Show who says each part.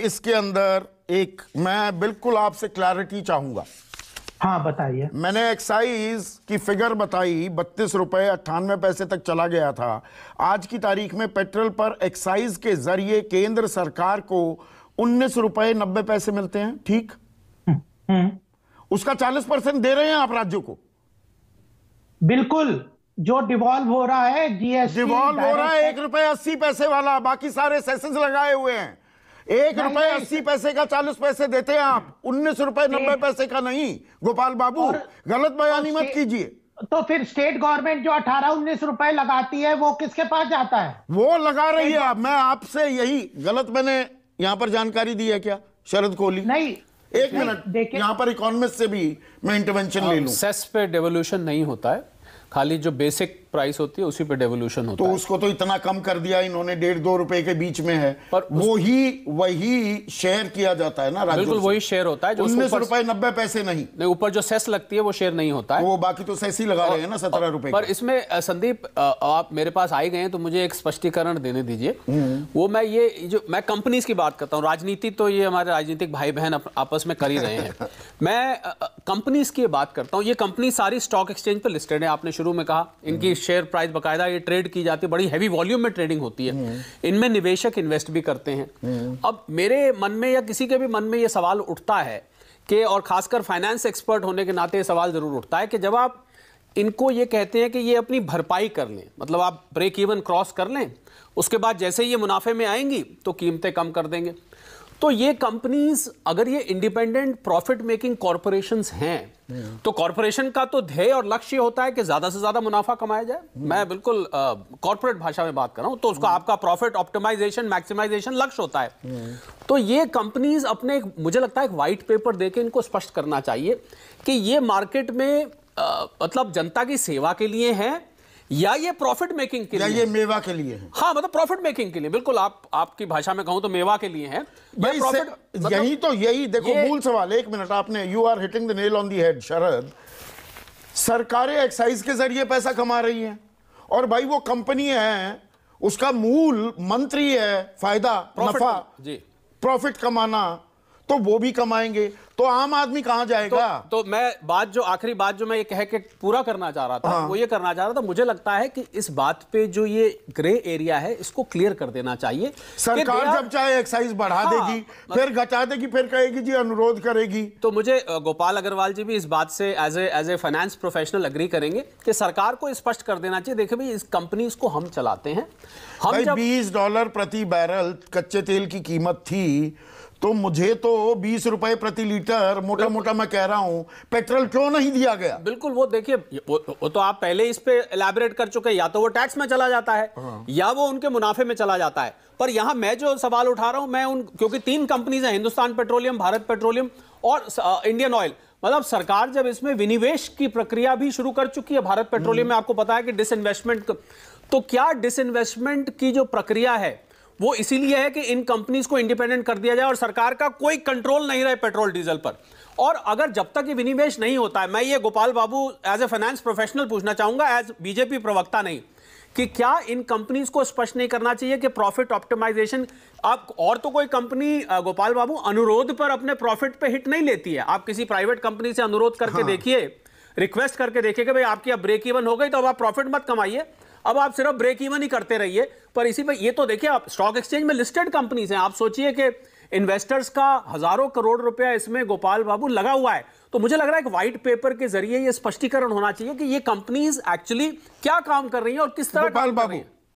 Speaker 1: इसके अंदर एक मैं बिल्कुल आपसे क्लैरिटी चाहूंगा हाँ बताइए मैंने एक्साइज की फिगर बताई बत्तीस रुपए अट्ठानवे पैसे तक चला गया था आज की तारीख में पेट्रोल पर एक्साइज के जरिए केंद्र सरकार को उन्नीस रुपए नब्बे पैसे मिलते हैं ठीक हम्म, हम्म। उसका चालीस परसेंट दे रहे हैं आप राज्यों को बिल्कुल जो डिवॉल्व हो रहा है जीएसटी डिवॉल्व हो रहा है एक रुपए अस्सी पैसे वाला बाकी सारे सेशन लगाए हुए हैं एक रुपए अस्सी पैसे का चालीस पैसे देते हैं आप उन्नीस रुपए नब्बे पैसे का नहीं गोपाल बाबू गलत बयानी तो मत कीजिए तो फिर स्टेट गवर्नमेंट जो अठारह उन्नीस रुपए लगाती है वो किसके पास जाता है वो लगा रही है मैं आपसे यही गलत मैंने यहाँ पर जानकारी दी है क्या शरद कोहली नहीं एक मिनट यहाँ पर इकोनॉमिस्ट से भी मैं इंटरवेंशन ले लूं सेस
Speaker 2: पे डेवोल्यूशन नहीं होता है खाली जो बेसिक प्राइस होती है उसी पे डेवोल्यूशन
Speaker 1: होता तो है तो उसको तो इतना कम कर दिया इन्होंने डेढ़ दो रुपए के बीच में है पर वो उस... ही वही शेयर किया जाता है ना बिल्कुल वही शेयर होता है उन्नीस रुपए नब्बे पैसे नहीं नहीं ऊपर जो सेस लगती है वो शेयर नहीं होता है तो वो बाकी तो सेस ही लगा रहे हैं ना सत्रह रुपए पर
Speaker 2: इसमें संदीप आप मेरे पास आए गए तो मुझे एक स्पष्टीकरण देने दीजिए हम्म। वो मैं ये जो मैं कंपनीज की बात करता हूँ राजनीति तो ये हमारे राजनीतिक भाई बहन आपस में कर ही रहे हैं मैं कंपनीज की बात करता हूँ ये कंपनी सारी स्टॉक एक्सचेंज पर लिस्टेड है आपने शुरू में कहा इनकी शेयर हम्म। प्राइस बकायदा ये ट्रेड की जाती है बड़ी हैवी वॉल्यूम में ट्रेडिंग होती है हम्म। इनमें निवेशक इन्वेस्ट भी करते हैं हम्म। अब मेरे मन में या किसी के भी मन में ये सवाल उठता है कि और खासकर फाइनेंस एक्सपर्ट होने के नाते ये सवाल ज़रूर उठता है कि जब आप इनको ये कहते हैं कि ये अपनी भरपाई कर लें मतलब आप ब्रेक इवन क्रॉस कर लें उसके बाद जैसे ही ये मुनाफे में आएंगी तो कीमतें कम कर देंगे तो ये कंपनीज अगर ये इंडिपेंडेंट प्रॉफिट मेकिंग कॉरपोरेशन हैं तो कॉरपोरेशन का तो ध्येय और लक्ष्य होता है कि ज्यादा से ज्यादा मुनाफा कमाया जाए हम्म। मैं बिल्कुल कॉरपोरेट भाषा में बात कर रहा हूं तो उसका हम्म। आपका प्रॉफिट ऑप्टिमाइजेशन मैक्सिमाइजेशन लक्ष्य होता है हम्म। तो ये कंपनीज अपने मुझे लगता है एक व्हाइट पेपर देके इनको स्पष्ट करना चाहिए कि ये मार्केट में मतलब जनता की सेवा के लिए है या ये प्रॉफिट मेकिंग के या लिए ये मेवा के लिए है हाँ मतलब प्रॉफिट मेकिंग के लिए बिल्कुल आप आपकी भाषा में कहूं तो मेवा के लिए है भाई ये प्रॉफिट मतलब, यही
Speaker 1: तो यही देखो मूल सवाल एक मिनट आपने you are hitting the nail on the head Sharad सरकारें एक्साइज के जरिए पैसा कमा रही हैं और भाई वो कंपनी है उसका मूल मंत्री है फायदा प्रॉफिट कमाना तो वो भी कमाएंगे तो आम आदमी कहाँ जाएगा
Speaker 2: तो, तो मैं बात जो आखिरी बात जो मैं ये कह के पूरा करना चाह रहा था हाँ। वो ये करना चाह रहा था मुझे लगता है कि इस बात पे जो ये ग्रे एरिया है इसको क्लियर कर देना चाहिए सरकार जब चाहे एक्साइज बढ़ा हाँ, देगी फिर घटा देगी फिर कहेगी जी अनुरोध करेगी तो मुझे गोपाल अग्रवाल जी भी इस बात से as a as a finance professional agree करेंगे कि सरकार को स्पष्ट कर देना चाहिए देखिए भाई इस कंपनी को हम
Speaker 1: चलाते हैं हम बीस डॉलर प्रति बैरल कच्चे तेल की कीमत थी तो मुझे तो बीस रुपए प्रति लीटर मोटा मोटा मैं कह रहा हूं पेट्रोल क्यों नहीं दिया गया
Speaker 2: बिल्कुल वो देखिए वो, वो तो आप पहले इस पे एलैबोरेट कर चुके या तो वो टैक्स में चला जाता है हाँ। या वो उनके मुनाफे में चला जाता है पर यहां मैं जो सवाल उठा रहा हूं मैं उन क्योंकि तीन कंपनीज है हिंदुस्तान पेट्रोलियम भारत पेट्रोलियम और इंडियन ऑयल मतलब सरकार जब इसमें विनिवेश की प्रक्रिया भी शुरू कर चुकी है भारत पेट्रोलियम में हम्म। आपको पता है कि डिसइन्वेस्टमेंट तो क्या डिसइन्वेस्टमेंट की जो प्रक्रिया है वो इसीलिए है कि इन कंपनीज को इंडिपेंडेंट कर दिया जाए और सरकार का कोई कंट्रोल नहीं रहे पेट्रोल डीजल पर और अगर जब तक ये विनिवेश नहीं होता है मैं ये Gopal Babu as a finance professional पूछना चाहूंगा एज बीजेपी प्रवक्ता नहीं कि क्या इन कंपनीज को स्पष्ट नहीं करना चाहिए कि प्रॉफिट ऑप्टिमाइजेशन आप और तो कोई कंपनी गोपाल बाबू अनुरोध पर अपने प्रॉफिट पे हिट नहीं लेती है आप किसी प्राइवेट कंपनी से अनुरोध करके हाँ। देखिए रिक्वेस्ट करके देखिए कि भाई आपकी अब ब्रेक इवन हो गई तो अब आप प्रॉफिट मत कमाइए अब आप सिर्फ ब्रेक इवन ही करते रहिए पर इसी पर ये तो देखिए आप स्टॉक एक्सचेंज में लिस्टेड कंपनीज हैं आप सोचिए कि इन्वेस्टर्स का हजारों करोड़ रुपया इसमें गोपाल बाबू लगा हुआ है तो मुझे लग रहा है एक व्हाइट पेपर के जरिए ये स्पष्टीकरण होना चाहिए कि ये कंपनीज एक्चुअली क्या काम कर रही है और किस तरह गोपाल बाबू